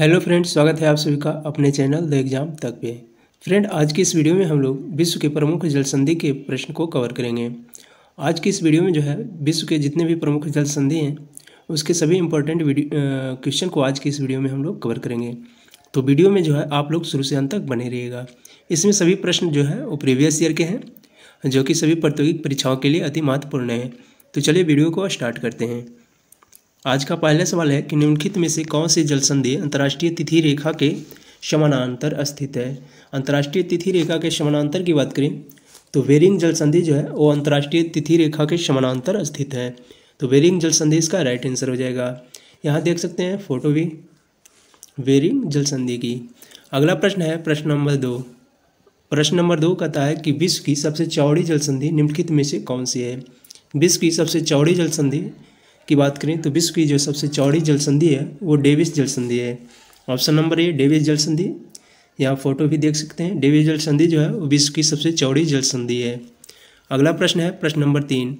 hello friends स्वागत है आप सभी का अपने चैनल द एग्जाम तक पे फ्रेंड आज की इस वीडियो में हम लोग विश्व के प्रमुख जल संधि के प्रश्न को कवर करेंगे आज की इस वीडियो में जो है विश्व के जितने भी प्रमुख जल संधि हैं उसके सभी इंपॉर्टेंट क्वेश्चन को आज की इस वीडियो में हम लोग कवर करेंगे तो वीडियो में जो है आप लोग शुरू से अंत तक बने रहिएगा इसमें सभी प्रश्न जो है वो प्रीवियस ईयर के हैं जो कि सभी प्रतियोगिक परीक्षाओं के लिए अति महत्वपूर्ण है तो चलिए वीडियो को स्टार्ट करते हैं आज का पहला सवाल है कि निम्नलिखित में से कौन से जल संधि अंतर्राष्ट्रीय तिथि रेखा के समानांतर स्थित है अंतर्राष्ट्रीय तिथि रेखा के समानांतर की बात करें तो वेरिंग जल संधि जो है वो अंतर्राष्ट्रीय तिथि रेखा के समानांतर स्थित है तो वेरिंग जल संधि इसका राइट आंसर हो जाएगा यहाँ देख सकते हैं फोटो भी वेरिंग जल संधि की अगला प्रश्न है प्रश्न नंबर दो प्रश्न नंबर दो कहता है कि विश्व की सबसे चौड़ी जल संधि निम्नलिखित में से कौन सी है विश्व की सबसे चौड़ी जल संधि की बात करें तो विश्व की जो सबसे चौड़ी जल संधि है वो डेविस जल संधि है ऑप्शन नंबर ए डेविस जल संधि यहाँ फोटो भी देख सकते हैं डेविस जल संधि जो है वो विश्व की सबसे चौड़ी जल संधि है अगला प्रश्न है प्रश्न नंबर तीन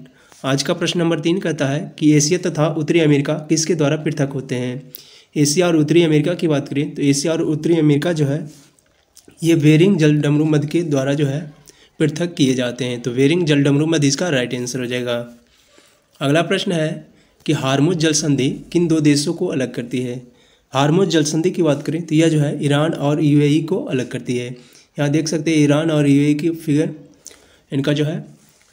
आज का प्रश्न नंबर तीन कहता है कि एशिया तथा उत्तरी अमेरिका किसके द्वारा पृथक होते हैं एशिया और उत्तरी अमेरिका की बात करें तो एशिया और उत्तरी अमेरिका जो है ये वेरिंग जल डमरू मध के द्वारा जो है पृथक किए जाते हैं तो वेरिंग जल डमरू मध इसका राइट आंसर हो जाएगा अगला प्रश्न है कि हारमोज जल संधि किन दो देशों को अलग करती है हारमोज जल संधि की बात करें तो यह जो है ईरान और यूएई को अलग करती है यहाँ देख सकते हैं ईरान और यूएई की फिगर इनका जो है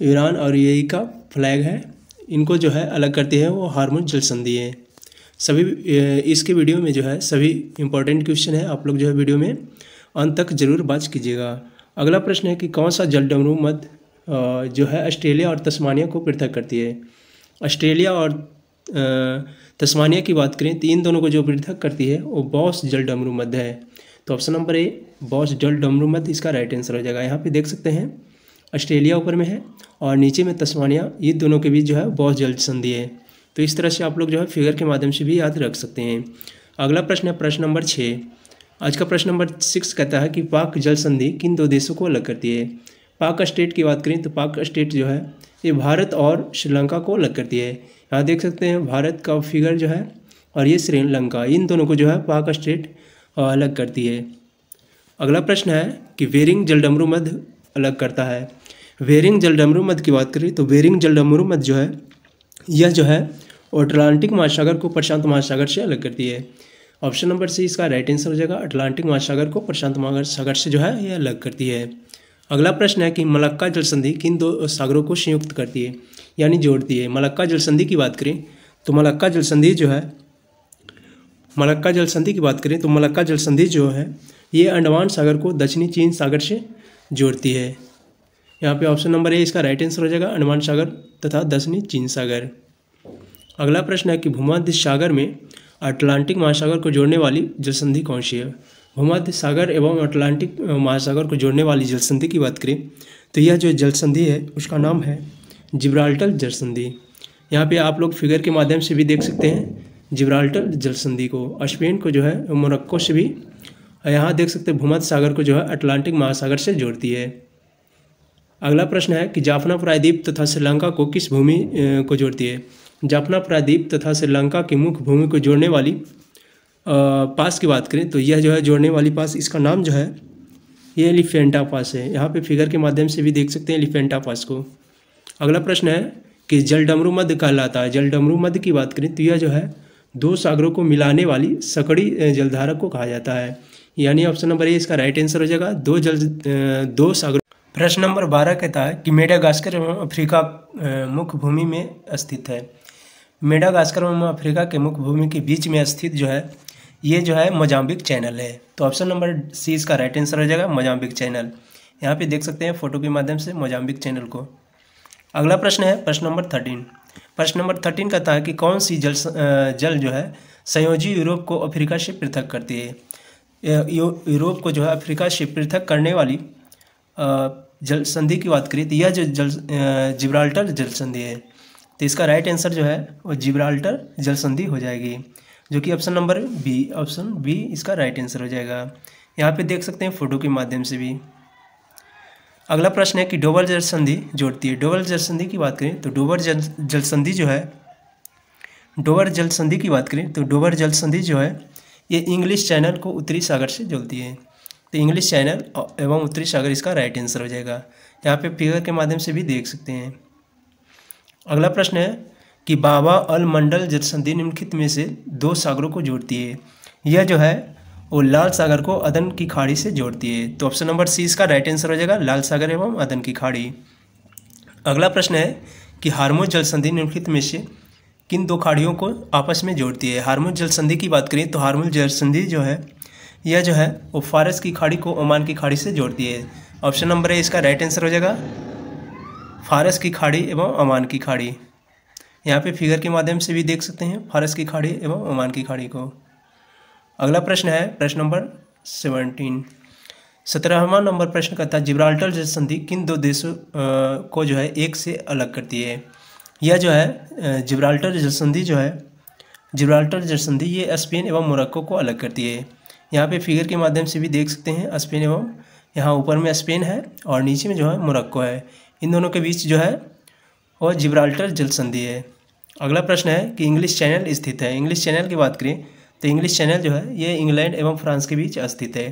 ईरान और यूएई का फ्लैग है इनको जो है अलग करती है वो हारमोज जल संधि है सभी इसके वीडियो में जो है सभी इंपॉर्टेंट क्वेश्चन है आप लोग जो है वीडियो में अंत तक जरूर बात कीजिएगा अगला प्रश्न है कि कौन सा जल डमरू मत जो है ऑस्ट्रेलिया और तस्मानिया को पृथक करती है ऑस्ट्रेलिया और तस्मानिया की बात करें तो इन दोनों को जो पृथक करती है वो बॉस जल डमरू मध्य है तो ऑप्शन नंबर ए बॉस जल डमरू मध्य इसका राइट आंसर हो जाएगा यहाँ पे देख सकते हैं ऑस्ट्रेलिया ऊपर में है और नीचे में तस्मानिया ये दोनों के बीच जो है बॉस जल संधि है तो इस तरह से आप लोग जो है फिगर के माध्यम से भी याद रख सकते हैं अगला प्रश्न है प्रश्न नंबर छः आज का प्रश्न नंबर सिक्स कहता है कि पाक जल संधि किन दो देशों को अलग करती है पाक स्टेट की बात करें तो पाक स्टेट जो है ये भारत और श्रीलंका को अलग करती है यहाँ देख सकते हैं भारत का फिगर जो है और ये श्रीलंका इन दोनों को जो है पाक स्टेट अलग करती है अगला प्रश्न है कि वेरिंग जलडमरू मध अलग करता है वेरिंग जलडमरू मध की बात करें तो वेरिंग जलडमरू मध जो है यह जो है अटलांटिक महासागर को प्रशांत महासागर से अलग करती है ऑप्शन नंबर सी इसका राइट आंसर हो जाएगा अटलांटिक महासागर को प्रशांत महासागर से जो है यह अलग करती है अगला प्रश्न है कि मलक्का जल संधि किन दो सागरों को संयुक्त करती है यानी जोड़ती है मलक्का जल संधि की बात करें तो मलक्का जल संधि जो है मलक्का जल संधि की बात करें तो मलक्का जल संधि जो है ये अंडमान सागर को दक्षिणी चीन सागर से जोड़ती है यहाँ पे ऑप्शन नंबर ए इसका राइट आंसर हो जाएगा अंडमान सागर तथा दक्षिणी चीन सागर अगला प्रश्न है कि भूमध्य सागर में अटलांटिक महासागर को जोड़ने वाली जल संधि कौन सी है भूमध्य सागर एवं अटलांटिक महासागर को जोड़ने वाली जलसंधि की बात करें तो यह जो जलसंधि है उसका नाम है जिब्राल्टर जलसंधि यहाँ पे आप लोग फिगर के माध्यम से भी देख सकते हैं जिब्राल्टर जलसंधि को स्पेन को जो है मोरक्को से भी यहाँ देख सकते हैं भूमध्य सागर को जो है अटलांटिक महासागर से जोड़ती है अगला प्रश्न है कि जाफना प्रायद्वीप तथा श्रीलंका को किस भूमि को जोड़ती है जाफना प्रायद्वीप तथा श्रीलंका की मुख्य भूमि को जोड़ने वाली पास की बात करें तो यह जो है जोड़ने वाली पास इसका नाम जो है ये एलिफेंटा पास है यहाँ पे फिगर के माध्यम से भी देख सकते हैं एलिफेंटा पास को अगला प्रश्न है कि जल डमरू मध्य कहलाता है जल डमरू मध्य की बात करें तो यह जो है दो सागरों को मिलाने वाली सकड़ी जलधारा को कहा जाता है यानी ऑप्शन नंबर ए इसका राइट आंसर हो जाएगा दो जल दो सागरों प्रश्न नंबर बारह कहता है कि मेडागास्कर एवं अफ्रीका मुख्य भूमि में स्थित है मेडागास्कर एवं अफ्रीका के मुख्य भूमि के बीच में स्थित जो है ये जो है मोजाम्बिक चैनल है तो ऑप्शन नंबर सी इसका राइट आंसर हो जाएगा मोजाम्बिक चैनल यहाँ पे देख सकते हैं फोटो के माध्यम से मोजाम्बिक चैनल को अगला प्रश्न है प्रश्न नंबर थर्टीन प्रश्न नंबर थर्टीन का था कि कौन सी जल जल जो है संयोजी यूरोप को अफ्रीका से पृथक करती है यूरोप को जो है अफ्रीका से पृथक करने वाली जल संधि की बात करिए तो यह जो जल जिब्राल्टर जल संधि है तो इसका राइट आंसर जो है वो जिब्राल्टर जल संधि हो जाएगी जो कि option number B option B इसका राइट आंसर हो जाएगा यहाँ पे देख सकते हैं फोटो के माध्यम से भी अगला प्रश्न है कि डोबल जल संधि जोड़ती है डोबल जल संधि की बात करें तो डोबर जल जल संधि जो है डोबर जल संधि की बात करें तो डोबर जल संधि जो है ये इंग्लिश चैनल को उत्तरी सागर से जोड़ती है तो इंग्लिश चैनल एवं उत्तरी सागर इसका राइट आंसर हो जाएगा यहाँ पे फिगर के माध्यम से भी देख सकते हैं अगला प्रश्न है कि बाबा अल मंडल जल संधि निम्नलिखित में से दो सागरों को जोड़ती है यह जो है वो लाल सागर को अदन की खाड़ी से जोड़ती है तो ऑप्शन नंबर सी इसका राइट आंसर हो जाएगा लाल सागर एवं अदन की खाड़ी अगला प्रश्न है कि हारमोस जल संधि निम्नलिखित में से किन दो खाड़ियों को आपस में जोड़ती है हारमोज जल संधि की बात करें तो हारमोज जल संधि जो है यह जो है वो फारस की खाड़ी को ओमान की खाड़ी से जोड़ती है ऑप्शन नंबर है इसका राइट आंसर हो जाएगा फारस की खाड़ी एवं ओमान की खाड़ी यहाँ पे फिगर के माध्यम से भी देख सकते हैं फारस की खाड़ी एवं ओमान की खाड़ी को अगला प्रश्न है प्रश्न नंबर सेवनटीन सत्रहवा नंबर प्रश्न कहता है जिब्राल्टर संधि किन दो देशों को जो है एक से अलग करती है यह जो है जिब्राल्टर संधि जो है जिब्राल्टर संधि ये स्पेन एवं मोरक्को को अलग करती है यहाँ पे फिगर के माध्यम से भी देख सकते हैं स्पेन एवं यहाँ ऊपर में स्पेन है और नीचे में जो है मोरक्को है इन दोनों के बीच जो है और जिब्राल्टर जल संधि है अगला प्रश्न है कि इंग्लिश चैनल स्थित है इंग्लिश चैनल की बात करें तो इंग्लिश चैनल जो है ये इंग्लैंड एवं फ्रांस के बीच स्थित है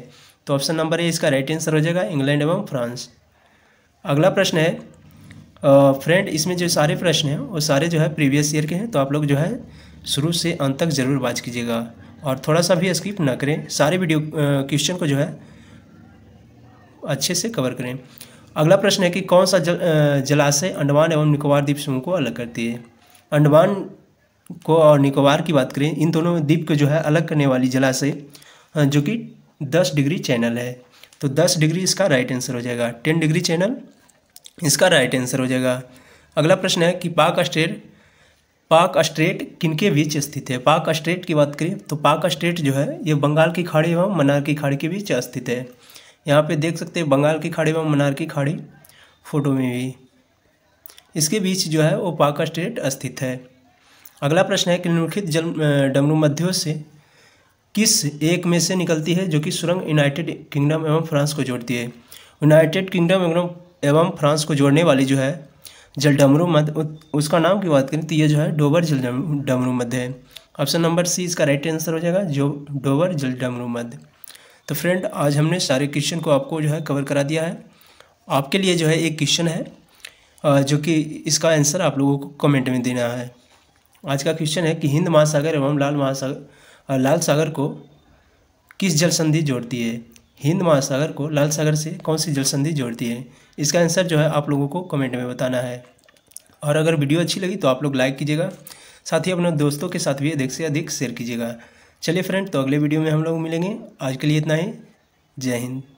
तो ऑप्शन नंबर ए इसका राइट आंसर हो जाएगा इंग्लैंड एवं फ्रांस अगला प्रश्न है फ्रेंड इसमें जो सारे प्रश्न हैं वो सारे जो है प्रीवियस ईयर के हैं तो आप लोग जो है शुरू से अंत तक ज़रूर बात कीजिएगा और थोड़ा सा भी स्किप ना करें सारे वीडियो क्वेश्चन को जो है अच्छे से कवर करें अगला प्रश्न है कि कौन सा जल, जलाशय अंडमान एवं निकोबार द्वीप समूह को अलग करती है अंडमान को और निकोबार की बात करें इन दोनों द्वीप को जो है अलग करने वाली जलाशय जो कि दस डिग्री चैनल है तो दस डिग्री इसका राइट आंसर हो जाएगा टेन डिग्री चैनल इसका राइट आंसर हो जाएगा अगला प्रश्न है कि पाक स्ट्रेट पाक स्ट्रेट किनके बीच स्थित है पाक स्ट्रेट की बात करें तो पाक स्ट्रेट जो है ये बंगाल की खाड़ी एवं मन्नार की खाड़ी के बीच स्थित है यहाँ पे देख सकते हैं बंगाल की खाड़ी में मनार की खाड़ी फोटो में भी इसके बीच जो है वो पाक स्टेट स्थित है अगला प्रश्न है कि निम्नलिखित जल डमरू मध्यों से किस एक में से निकलती है जो कि सुरंग यूनाइटेड किंगडम एवं फ्रांस को जोड़ती है यूनाइटेड किंगडम एवं एवं फ्रांस को जोड़ने वाली जो है जल डमरू मध्य उसका नाम की बात करें तो ये जो है डोबर जल डमरू मध्य है ऑप्शन नंबर सी इसका राइट आंसर हो जाएगा जो डोबर जल डमरू मध्य तो फ्रेंड आज हमने सारे क्वेश्चन को आपको जो है कवर करा दिया है आपके लिए जो है एक क्वेश्चन है जो कि इसका आंसर आप लोगों को कमेंट में देना है आज का क्वेश्चन है कि हिंद महासागर एवं लाल महासागर लाल सागर को किस जल संधि जोड़ती है हिंद महासागर को लाल सागर से कौन सी जल संधि जोड़ती है इसका आंसर जो है आप लोगों को कमेंट में बताना है और अगर वीडियो अच्छी लगी तो आप लोग लाइक कीजिएगा साथ ही अपने दोस्तों के साथ भी अधिक से अधिक शेयर कीजिएगा चलिए फ्रेंड तो अगले वीडियो में हम लोग मिलेंगे आज के लिए इतना ही जय हिंद